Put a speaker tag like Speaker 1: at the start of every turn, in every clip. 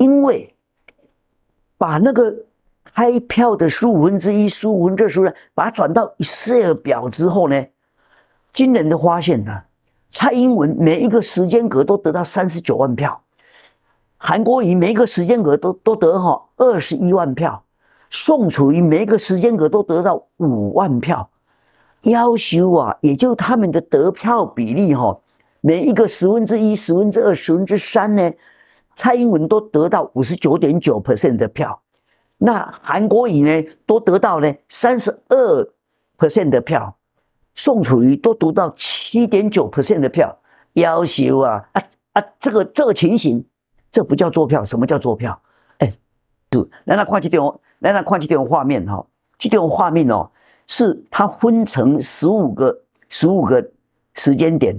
Speaker 1: 因为把那个开票的十五分之一、十五分之二、十把它转到 Excel 表之后呢，惊人的发现呢，蔡英文每一个时间隔都得到三十九万票，韩国瑜每一个时间隔都都得哈二十一万票，宋楚瑜每一个时间隔都得到五万票，要求啊，也就他们的得票比例哈，每一个十分之一、十分之二、十分之三呢。蔡英文都得到五十九点九 percent 的票，那韩国瑜呢，都得到呢三十二 percent 的票，宋楚瑜都得到七点九 percent 的票，要求啊啊啊，这个这个情形，这不叫做票，什么叫做票？哎，就来那快去电话，来那快去电话画面哈，去电话画面哦，是它分成十五个十五个时间点。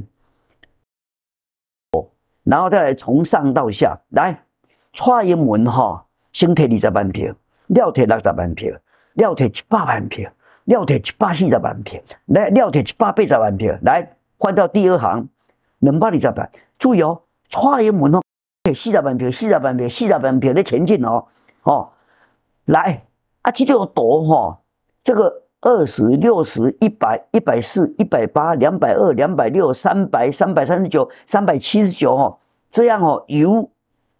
Speaker 1: 然后再来从上到下来，踹一门哈，先摕二十万票，廖摕六十万票，廖摕一百万票，廖摕一百四十万票，来廖摕一百八十万票，来换到第二行两百二十万。注意哦，踹一门哦，四十万票，四十万票，四十万票在前进哦，哦，来啊，这条图哈，这个二十六十，一百一百四，一百八，两百二，两百六，三百三百三十九，三百七十九哦，这样哦，由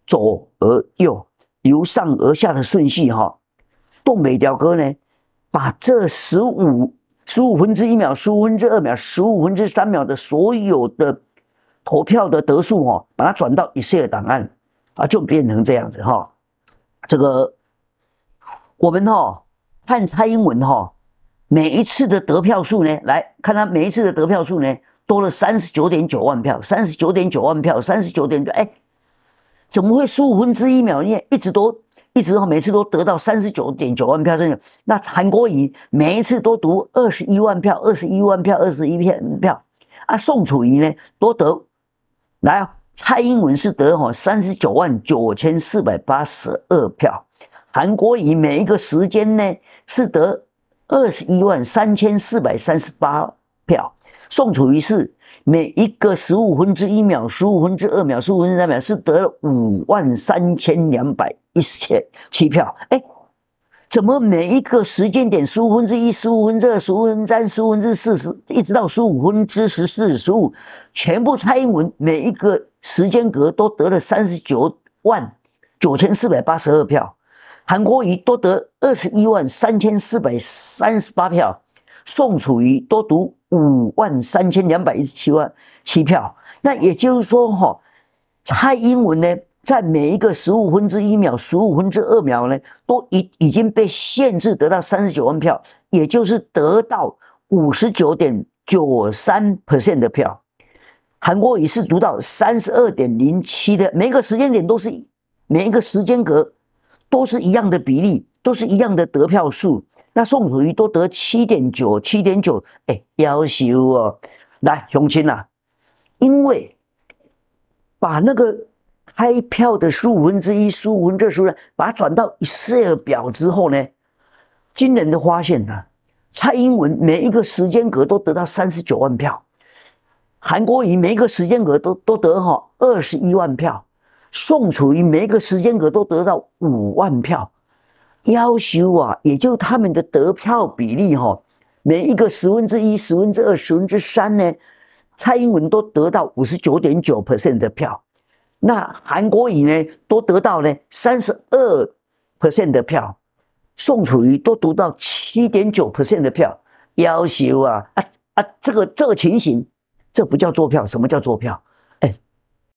Speaker 1: 左而右，由上而下的顺序哈，动北屌哥呢，把这十五十五分之一秒、十五分之二秒、十五分之三秒的所有的投票的得数哈，把它转到 Excel 档案啊，就变成这样子哈。这个我们哈看蔡英文哈每一次的得票数呢，来看他每一次的得票数呢。多了三十九点九万票，三十九点九万票，三十九点九哎，怎么会十五分之一秒你也一直都，一直都，每次都得到三十九点九万票这样。那韩国瑜每一次都读二十一万票，二十一万票，二十一票票啊！宋楚瑜呢，多得来啊？蔡英文是得哈三十九万九千四百八十二票，韩国瑜每一个时间呢是得二十一万三千四百三十八票。宋楚瑜是每一个十五分之一秒、十五分之二秒、十五分之三秒是得了五万三千两百一十七票。哎，怎么每一个时间点十五分之一、十五分之二、十五分之三、十五分之四十一直到十五分之十四、十五，全部蔡英文每一个时间格都得了三十九万九千四百八十二票，韩国瑜多得二十一万三千四百三十八票，宋楚瑜都读五万三千两百一十七万七票，那也就是说，哈，蔡英文呢，在每一个十五分之一秒、十五分之二秒呢，都已已经被限制得到三十九万票，也就是得到五十九点九三 percent 的票。韩国也是读到三十二点零七的，每一个时间点都是，每一个时间隔都是一样的比例，都是一样的得票数。那宋楚瑜都得七点九，七点九，哎，夭寿哦！来，雄亲啊，因为把那个开票的十五分之一、十五分之十，把它转到 Excel 表之后呢，惊人的发现呢，蔡英文每一个时间隔都得到三十九万票，韩国瑜每一个时间隔都都得哈二十一万票，宋楚瑜每一个时间隔都得到五万票。要求啊，也就他们的得票比例哈，每一个十分之一、十分之二、十分之三呢，蔡英文都得到五十九点九 percent 的票，那韩国瑜呢都得到呢三十二 percent 的票，宋楚瑜都得到七点九 percent 的票，要求啊啊啊，这个这个情形，这不叫做票，什么叫做票？